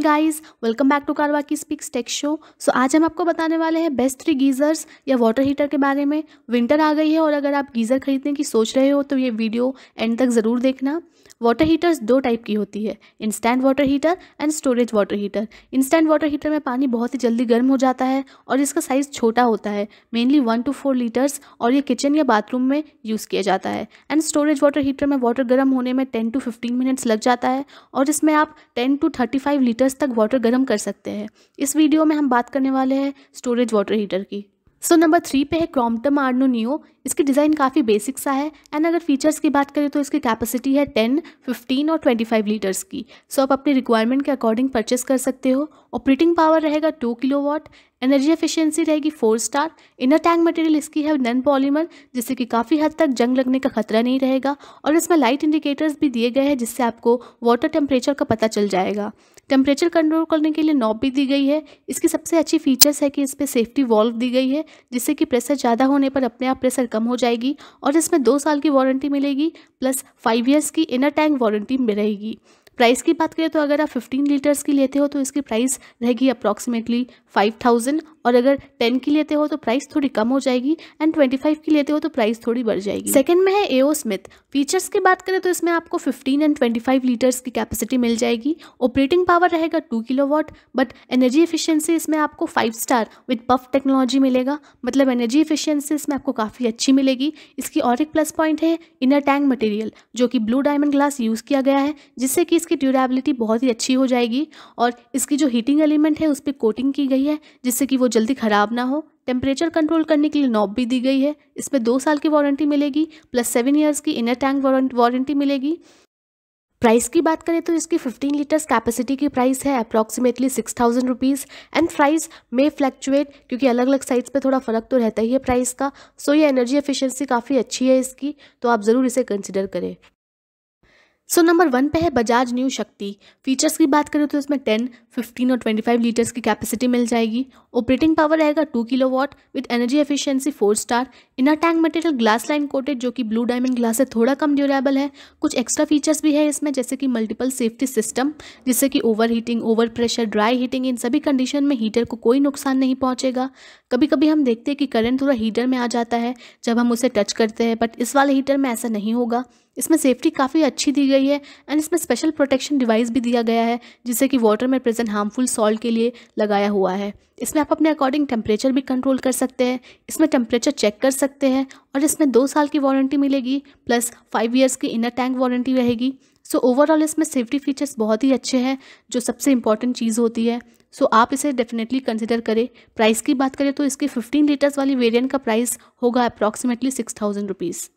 guys welcome back to कारवा की speaks take show so आज हम आपको बताने वाले हैं बेस्ट थ्री गीज़र्स या वाटर हीटर के बारे में विंटर आ गई है और अगर आप गीज़र खरीदने की सोच रहे हो तो ये वीडियो एंड तक ज़रूर देखना वाटर हीटर्स दो टाइप की होती है instant water heater and storage water heater instant water heater में पानी बहुत ही जल्दी गर्म हो जाता है और इसका साइज़ छोटा होता है mainly one two four litres और ये किचन या बाथरूम में यूज़ किया जाता है एंड स्टोरेज वाटर हीटर में वाटर गर्म होने में टेन टू फिफ्टीन मिनट्स लग जाता है और इसमें आप ten to thirty five litre plus तक वाटर गर्म कर सकते हैं इस वीडियो में हम बात करने वाले हैं स्टोरेज वाटर हीटर की सो नंबर थ्री पे है क्रॉम्पटम आर्नो नियो इसकी डिज़ाइन काफ़ी बेसिक सा है एंड अगर फीचर्स की बात करें तो इसकी कैपेसिटी है टेन फिफ्टीन और ट्वेंटी फाइव लीटर्स की सो आप अपने रिक्वायरमेंट के अकॉर्डिंग परचेस कर सकते हो ऑपरेटिंग पावर रहेगा two kilo watt energy efficiency रहेगी four star inner tank material इसकी है नन पॉलीमर जिससे कि काफ़ी हद तक जंग लगने का खतरा नहीं रहेगा और इसमें लाइट इंडिकेटर्स भी दिए गए हैं जिससे आपको वाटर टेम्परेचर का पता चल जाएगा टेम्परेचर कंट्रोल करने के लिए नॉब भी दी गई है इसकी सबसे अच्छी फीचर्स है कि इस पर सेफ्टी वॉल्व दी गई है जिससे कि प्रेशर ज़्यादा होने पर अपने आप प्रेशर कम कम हो जाएगी और इसमें दो साल की वारंटी मिलेगी प्लस फाइव ईयर्स की इनर टैंक वारंटी मिलेगी प्राइस की बात करें तो अगर आप 15 लीटर्स की लेते हो तो इसकी प्राइस रहेगी अप्रॉक्सीमेटली 5000 और अगर 10 की लेते हो तो प्राइस थोड़ी कम हो जाएगी एंड 25 की लेते हो तो प्राइस थोड़ी बढ़ जाएगी सेकंड में है एओ स्मिथ फीचर्स की बात करें तो इसमें आपको 15 एंड 25 लीटर्स की कैपेसिटी मिल जाएगी ऑपरेटिंग पावर रहेगा two kilo but energy efficiency इसमें आपको five star with puff technology मिलेगा मतलब एनर्जी एफिशियंसी इसमें आपको काफ़ी अच्छी मिलेगी इसकी और एक प्लस पॉइंट है इनर टैंक मटेरियल जो कि ब्लू डायमंड ग्लास यूज़ किया गया है जिससे कि इस इसकी ड्यूरेबिलिटी बहुत ही अच्छी हो जाएगी और इसकी जो हीटिंग एलिमेंट है उस पर कोटिंग की गई है जिससे कि वो जल्दी ख़राब ना हो टेम्परेचर कंट्रोल करने के लिए नॉब भी दी गई है इसमें दो साल की वारंटी मिलेगी प्लस सेवन ईयर्स की इनर टैंक वारंटी मिलेगी प्राइस की बात करें तो इसकी 15 लीटर्स कैपेसिटी की प्राइस है approximately six thousand rupees and price may fluctuate क्योंकि अलग अलग साइज पे थोड़ा फ़र्क तो रहता ही है प्राइस का सो ये एनर्जी एफिशिएंसी काफ़ी अच्छी है इसकी तो आप ज़रूर इसे कंसिडर करें सो नंबर वन पे है बजाज न्यू शक्ति फीचर्स की बात करें तो इसमें 10, 15 और 25 लीटर्स की कैपेसिटी मिल जाएगी ऑपरेटिंग पावर रहेगा 2 watt with energy efficiency 4 star inner tank material glass line coated जो कि ब्लू डायमंड ग्लास से थोड़ा कम ड्यूरेबल है कुछ एक्स्ट्रा फीचर्स भी है इसमें जैसे कि मल्टीपल सेफ्टी सिस्टम जिससे कि over heating over pressure dry heating इन सभी कंडीशन में हीटर को कोई नुकसान नहीं पहुँचेगा कभी कभी हम देखते हैं कि करंट थोड़ा हीटर में आ जाता है जब हम उसे टच करते हैं बट इस वाले हीटर में ऐसा नहीं होगा इसमें सेफ्टी काफ़ी अच्छी दी गई है एंड इसमें स्पेशल प्रोटेक्शन डिवाइस भी दिया गया है जिससे कि वाटर में प्रेजेंट हार्मफुल सॉल्ट के लिए लगाया हुआ है इसमें आप अपने अकॉर्डिंग टेम्परेचर भी कंट्रोल कर सकते हैं इसमें टेम्परेचर चेक कर सकते हैं और इसमें दो साल की वारंटी मिलेगी प्लस फाइव ईयर्स की इनर टैंक वारंटी रहेगी सो ओवरऑल इसमें सेफ्टी फीचर्स बहुत ही अच्छे हैं जो सबसे इंपॉर्टेंट चीज़ होती है सो so, आप इसे डेफिनेटली कंसिडर करें प्राइस की बात करें तो इसके 15 लीटर्स वाली वेरिएंट का प्राइस होगा approximately six thousand rupees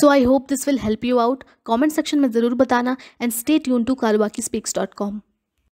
so I hope this will help you out comment section में ज़रूर बताना एंड स्टे ट्यून टू कारोबाकी स्पीक्स डॉट कॉम